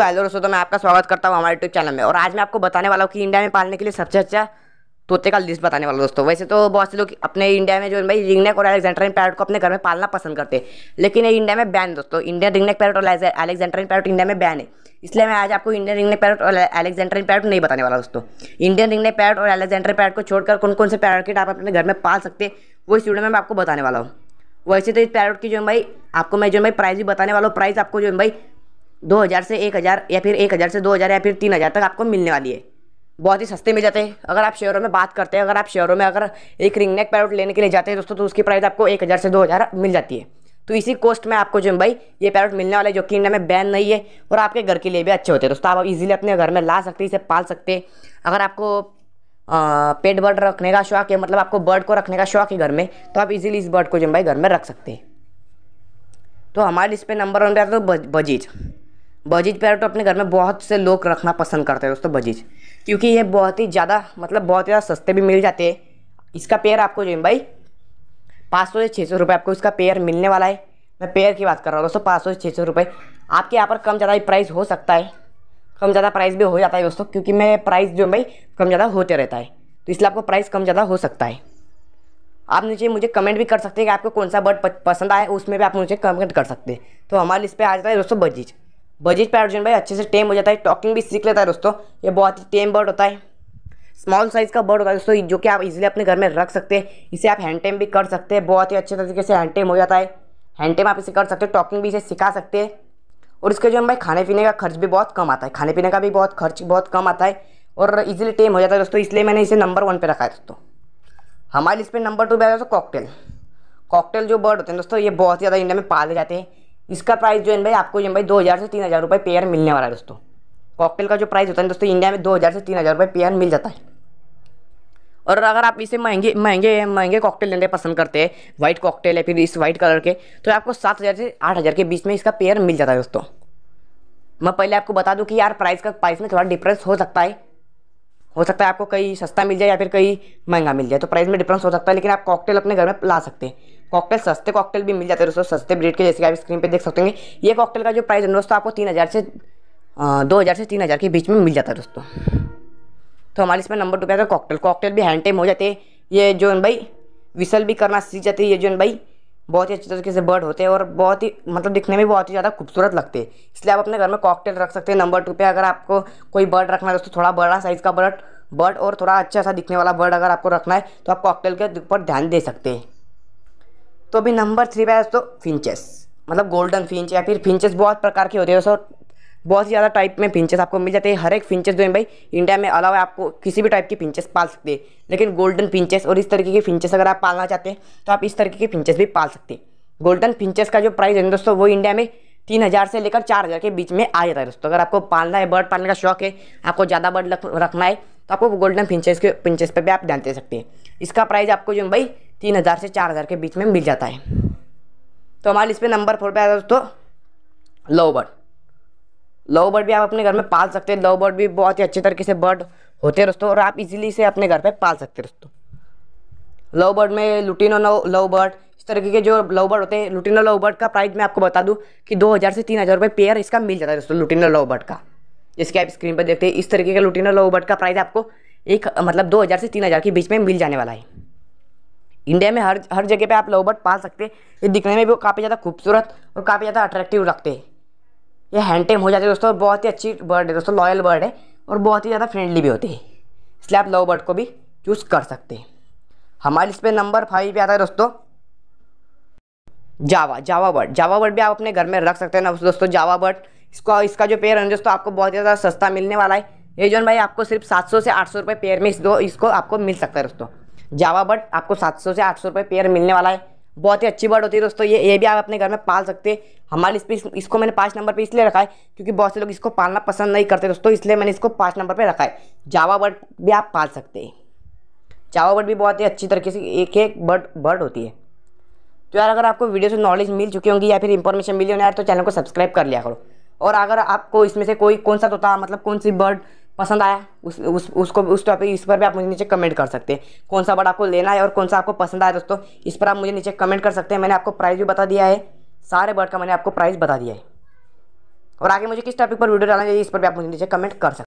तो हेलो दोस्तों तो मैं आपका स्वागत करता हूँ हमारे यूट्यूब चैनल में और आज मैं आपको बताने वाला हूँ कि इंडिया में पालने के लिए सबसे अच्छा तोते का लिस्ट बताने वाला दोस्तों वैसे तो बहुत से लोग अपने इंडिया में जो भाई रिंगनेक और एलेक्जेंड्रियन पैरट को अपने घर में पालना पसंद करते हैं लेकिन ये इंडिया में बैन दोस्तों इंडियन रिंगनेक पैरट और एलेक्जेंड्रियन पैरट इंडिया में बैन है इसलिए मैं आज आपको इंडियन रिंगनेक पैरट और एलेक्जेंड्रियन पैरट नहीं बताने वाला दोस्तों इंडियन रिंगनेक पैरट और एलेक्जेंड्रियन पैरट को छोड़कर कौन कौन से पैरट आप अपने घर में पाल सकते हैं वो इस वीडियो में मैं आपको बताने वाला हूँ वैसे तो इस पैरट की जो भाई आपको मैं जो भाई प्राइस भी बताने वाला हूँ प्राइस आपको जो भाई दो हज़ार से एक हज़ार या फिर एक हज़ार से दो हज़ार या फिर तीन हज़ार तक आपको मिलने वाली है बहुत ही सस्ते में जाते हैं अगर आप शेयरों में बात करते हैं अगर आप शेयरों में अगर एक रिंग नेक पैरोट लेने के लिए जाते हैं दोस्तों तो उसकी प्राइस आपको एक हज़ार से दो हज़ार मिल जाती है तो इसी कॉस्ट में आपको जो भाई ये पैरोट मिलने वाला है जो कि इंडिया में बैन नहीं है और आपके घर के लिए भी अच्छे होते हैं दोस्तों आप इजीली अपने घर में ला सकते हैं इसे पाल सकते हैं अगर आपको पेट बर्ड रखने का शौक है मतलब आपको बर्ड को रखने का शौक है घर में तो आप इजीली इस बर्ड को जो भाई घर में रख सकते हैं तो हमारे इस पर नंबर वन पे आता है तो बजीज बजीज पैरोट तो अपने घर में बहुत से लोग रखना पसंद करते हैं दोस्तों बजीज क्योंकि ये बहुत ही ज़्यादा मतलब बहुत ज़्यादा सस्ते भी मिल जाते हैं इसका पेयर आपको जो भाई पाँच सौ से छः सौ रुपये आपको इसका पेयर मिलने वाला है मैं पेयर की बात कर रहा हूँ दोस्तों पाँच सौ से छः सौ रुपये आपके यहाँ पर कम ज़्यादा प्राइस हो सकता है कम ज़्यादा प्राइस भी हो जाता है दोस्तों क्योंकि मैं प्राइस जो भाई कम ज़्यादा होते रहता है तो इसलिए आपको प्राइस कम ज़्यादा हो सकता है आप नीचे मुझे कमेंट भी कर सकते हैं कि आपको कौन सा बर्ड पसंद आए उसमें भी आप मुझे कमेंट कर सकते हैं तो हमारे लिस्ट पर आ जाता है दोस्तों बजीज बजट पे अर्जुन भाई अच्छे से टेम हो जाता है टॉकिंग भी सीख लेता है दोस्तों ये बहुत ही टेम बर्ड होता है स्मॉल साइज़ का बर्ड होता है दोस्तों जो कि आप इजीली अपने घर में रख सकते हैं इसे आप हैंड टेम भी कर सकते हैं बहुत ही अच्छे तरीके से हैंड टेम हो जाता है हैंड टेम आप इसे कर सकते हैं टॉकिंग भी इसे सिखा सकते हैं और इसके जो भाई खाने पीने का खर्च भी बहुत कम आता है खाने पीने का भी बहुत खर्च बहुत कम आता है और इजिली टेम हो जाता है दोस्तों इसलिए मैंने इसे नंबर वन पर रखा है दोस्तों हमारे लिस्ट में नंबर टू पे आया दोस्तों कॉकटेल कॉकटेल जो बर्ड होते हैं दोस्तों ये बहुत ही ज़्यादा इंडिया में पाले जाते हैं इसका प्राइस जो है भाई आपको जो है भाई दो हज़ार से तीन हज़ार रुपये पेयर मिलने वाला है दोस्तों कॉकटेल का जो प्राइस होता है दोस्तों इंडिया में दो हज़ार से तीन हज़ार रुपये पेयर मिल जाता है और अगर आप इसे महंगे महंगे महंगे कॉकटेल लेने पसंद करते हैं वाइट कॉकटेल है फिर इस वाइट कलर के तो आपको सात हज़ार से आठ हज़ार के बीच में इसका पेयर मिल जाता है दोस्तों मैं पहले आपको बता दूं कि यार प्राइस का प्राइस में थोड़ा डिफरेंस हो सकता है हो सकता है आपको कहीं सस्ता मिल जाए या फिर कहीं महंगा मिल जाए तो प्राइस में डिफरेंस हो सकता है लेकिन आप कॉकटेल अपने घर में ला सकते हैं कॉकटेल सस्ते कॉकटेल भी मिल जाते हैं दोस्तों सस्ते ब्रेड के जैसे कि आप स्क्रीन पे देख सकते हैं ये कॉकटेल का जो प्राइस है दोस्तों आपको तीन हज़ार से दो हज़ार से तीन हज़ार के बीच में मिल जाता है दोस्तों तो हमारे इसमें नंबर टू पे आता है कॉकटेल कॉकटेल भी हैंड टाइम हो जाते हैं ये जो भाई विसल भी करना सीख जाते हैं ये जो है भाई बहुत ही अच्छे तरीके से बर्ड होते हैं और बहुत ही मतलब दिखने में बहुत ही ज़्यादा खूबसूरत लगते हैं इसलिए आप अपने घर में कॉकटेल रख सकते हैं नंबर टू पे अगर आपको कोई बर्ड रखना है दोस्तों थोड़ा बड़ा साइज़ का बर्ड बर्ड और थोड़ा अच्छा सा दिखने वाला बर्ड अगर आपको रखना है तो आप कॉकटेल के ऊपर ध्यान दे सकते हैं तो अभी नंबर थ्री पे है दोस्तों फिंचेस मतलब गोल्डन फिंच या फिर फिंचेस बहुत प्रकार के होते हैं दोस्तों बहुत ही ज़्यादा टाइप में फिंचेस आपको मिल जाते हैं हर एक फिंचेस जो है भाई इंडिया में अलावा आपको किसी भी टाइप की फिंचेस पाल सकते हैं लेकिन गोल्डन फिंचेस और इस तरीके के फिंचेस अगर आप पालना चाहते हैं तो आप इस तरीके के फिंचेस भी पाल सकते हैं गोल्डन फिंचेस का जो प्राइस है दोस्तों वो इंडिया में तीन हज़ार से लेकर चार हज़ार के बीच में आ जाता है दोस्तों अगर आपको पालना है बर्ड पालने का शौक है आपको ज़्यादा बर्ड रखना है तो आपको गोल्डन फिंचेस के फिंचेस पर भी आप ध्यान दे सकते हैं इसका प्राइस आपको जो भाई तीन हज़ार से चार हज़ार के बीच में मिल जाता है तो हमारे इस पर नंबर फोर पर आया दोस्तों लो बर्ड लव बर्ड भी आप अपने घर में पाल सकते हैं लव बर्ड भी बहुत ही अच्छे तरीके से बर्ड होते हैं दोस्तों और आप इजीली इसे अपने घर पे पाल सकते हैं दोस्तों लव बर्ड में लुटिनो लव बर्ड इस तरीके के जो लव बर्ड होते हैं लुटिनो लव बर्ड का प्राइस मैं आपको बता दूँ कि दो हज़ार से तीन हज़ार रुपये पेयर इसका मिल जाता है दोस्तों लुटिनो लव बर्ड का जिसके आप स्क्रीन पर देखते हैं इस तरीके का लुटिनो लव बर्ड का प्राइस आपको एक मतलब दो हज़ार से तीन हज़ार के बीच में मिल जाने वाला है इंडिया में हर हर जगह पे आप लव बर्ड पाल सकते हैं ये दिखने में भी काफ़ी ज़्यादा खूबसूरत और काफ़ी ज़्यादा अट्रैक्टिव लगते हैं ये हैंड टेम हो जाते है दोस्तों बहुत ही अच्छी बर्ड है दोस्तों लॉयल बर्ड है और बहुत ही ज़्यादा फ्रेंडली भी होती है इसलिए आप लव बर्ड को भी चूज़ कर सकते हैं हमारे लिस्ट पे नंबर फाइव भी आता है दोस्तों जावा जावा बर्ड जावा बर्ड भी आप अपने घर में रख सकते हैं ना दोस्तों जावा बर्ड इसको इसका जो पेयर है दोस्तों आपको बहुत ज़्यादा सस्ता मिलने वाला है ये जो भाई आपको सिर्फ सात सौ से आठ सौ रुपये पेयर में इस दो इसको आपको मिल सकता है दोस्तों जावा बर्ड आपको सात सौ से आठ सौ रुपये पेयर मिलने वाला है बहुत ही अच्छी बर्ड होती है दोस्तों ये ये भी आप अपने घर में पाल सकते हैं इस स्पीच इसको मैंने पाँच नंबर पे इसलिए रखा है क्योंकि बहुत से लोग इसको पालना पसंद नहीं करते दोस्तों इसलिए मैंने इसको पाँच नंबर पे रखा है जावा बर्ड भी आप पाल सकते हैं जावा बर्ड भी बहुत ही अच्छी तरीके से एक एक बर्ड बर्ड होती है तो यार अगर आपको वीडियो से नॉलेज मिल चुकी होंगी या फिर इन्फॉर्मेशन मिली होने यार तो चैनल को सब्सक्राइब कर लिया करो और अगर आपको इसमें से कोई कौन सा तोता मतलब कौन सी बर्ड पसंद आया उस उस उसको उस टॉपिक इस पर भी आप मुझे नीचे कमेंट कर सकते हैं कौन सा बर्ड आपको लेना है और कौन सा आपको पसंद आया दोस्तों इस पर आप मुझे नीचे कमेंट कर सकते हैं मैंने आपको प्राइस भी बता दिया है सारे बर्ड का मैंने आपको प्राइस बता दिया है और आगे मुझे किस टॉपिक पर वीडियो डालना चाहिए इस पर भी आप मुझे नीचे कमेंट कर सकते हैं